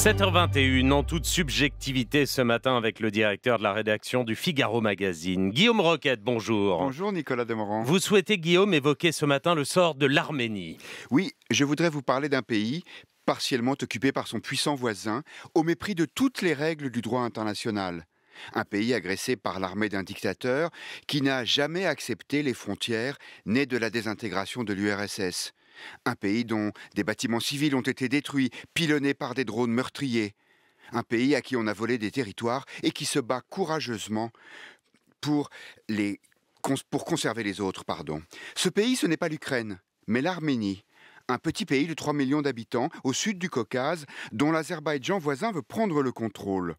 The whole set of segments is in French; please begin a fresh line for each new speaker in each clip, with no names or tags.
7h21, en toute subjectivité ce matin avec le directeur de la rédaction du Figaro
Magazine, Guillaume Roquette, bonjour. Bonjour Nicolas Demorand. Vous souhaitez, Guillaume, évoquer ce matin le sort de l'Arménie. Oui, je voudrais vous parler d'un pays partiellement occupé par son puissant voisin, au mépris de toutes les règles du droit international. Un pays agressé par l'armée d'un dictateur qui n'a jamais accepté les frontières nées de la désintégration de l'URSS. Un pays dont des bâtiments civils ont été détruits, pilonnés par des drones meurtriers. Un pays à qui on a volé des territoires et qui se bat courageusement pour, pour conserver les autres. Pardon. Ce pays, ce n'est pas l'Ukraine, mais l'Arménie, un petit pays de 3 millions d'habitants au sud du Caucase dont l'Azerbaïdjan voisin veut prendre le contrôle.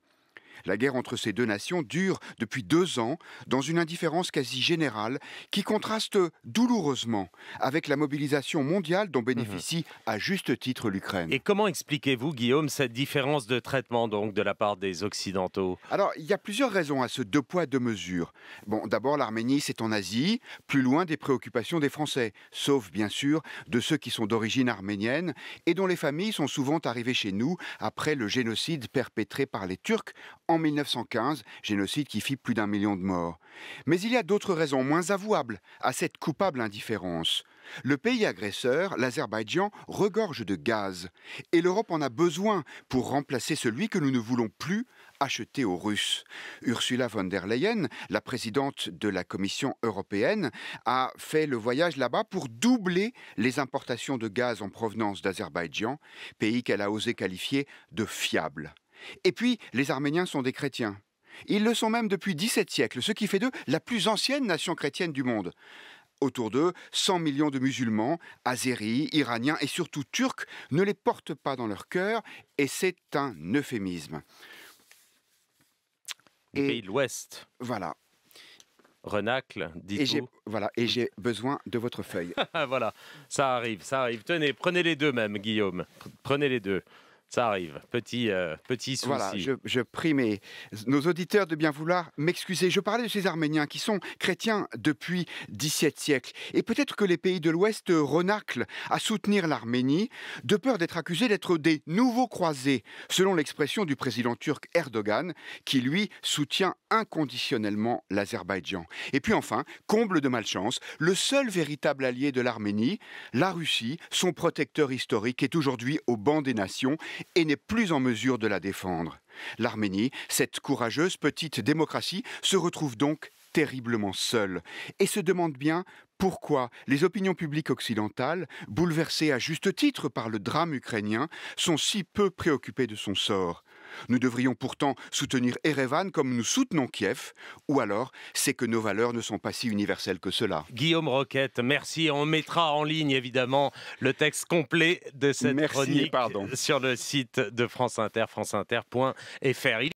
La guerre entre ces deux nations dure depuis deux ans dans une indifférence quasi générale qui contraste douloureusement avec la mobilisation mondiale dont bénéficie à juste titre l'Ukraine.
Et comment expliquez-vous, Guillaume, cette différence de traitement donc de la part des
Occidentaux Alors, il y a plusieurs raisons à ce deux poids, deux mesures. Bon, d'abord, l'Arménie, c'est en Asie, plus loin des préoccupations des Français, sauf bien sûr de ceux qui sont d'origine arménienne et dont les familles sont souvent arrivées chez nous après le génocide perpétré par les Turcs en 1915, génocide qui fit plus d'un million de morts. Mais il y a d'autres raisons moins avouables à cette coupable indifférence. Le pays agresseur, l'Azerbaïdjan, regorge de gaz, et l'Europe en a besoin pour remplacer celui que nous ne voulons plus acheter aux Russes. Ursula von der Leyen, la présidente de la Commission européenne, a fait le voyage là-bas pour doubler les importations de gaz en provenance d'Azerbaïdjan, pays qu'elle a osé qualifier de fiable. Et puis, les Arméniens sont des chrétiens. Ils le sont même depuis 17 siècles, ce qui fait d'eux la plus ancienne nation chrétienne du monde. Autour d'eux, 100 millions de musulmans, azéris, iraniens et surtout turcs ne les portent pas dans leur cœur, et c'est un euphémisme. et pays de l'Ouest. Voilà. Renacle, dites vous Voilà, et j'ai besoin de votre feuille.
voilà, ça arrive, ça arrive. Tenez, prenez les deux même, Guillaume. Prenez les deux. Ça arrive. Petit,
euh, petit souci. Voilà, je, je prie nos auditeurs de bien vouloir m'excuser. Je parlais de ces Arméniens qui sont chrétiens depuis 17 siècles. Et peut-être que les pays de l'Ouest renaclent à soutenir l'Arménie, de peur d'être accusés d'être des nouveaux croisés, selon l'expression du président turc Erdogan, qui lui soutient inconditionnellement l'Azerbaïdjan. Et puis enfin, comble de malchance, le seul véritable allié de l'Arménie, la Russie, son protecteur historique, est aujourd'hui au banc des nations et n'est plus en mesure de la défendre. L'Arménie, cette courageuse petite démocratie, se retrouve donc terriblement seule et se demande bien pourquoi les opinions publiques occidentales, bouleversées à juste titre par le drame ukrainien, sont si peu préoccupées de son sort. Nous devrions pourtant soutenir Erevan comme nous soutenons Kiev, ou alors c'est que nos valeurs ne sont pas si universelles que cela.
Guillaume Roquette, merci. On mettra en ligne évidemment le texte complet de cette sur le site de France Inter, franceinter.fr.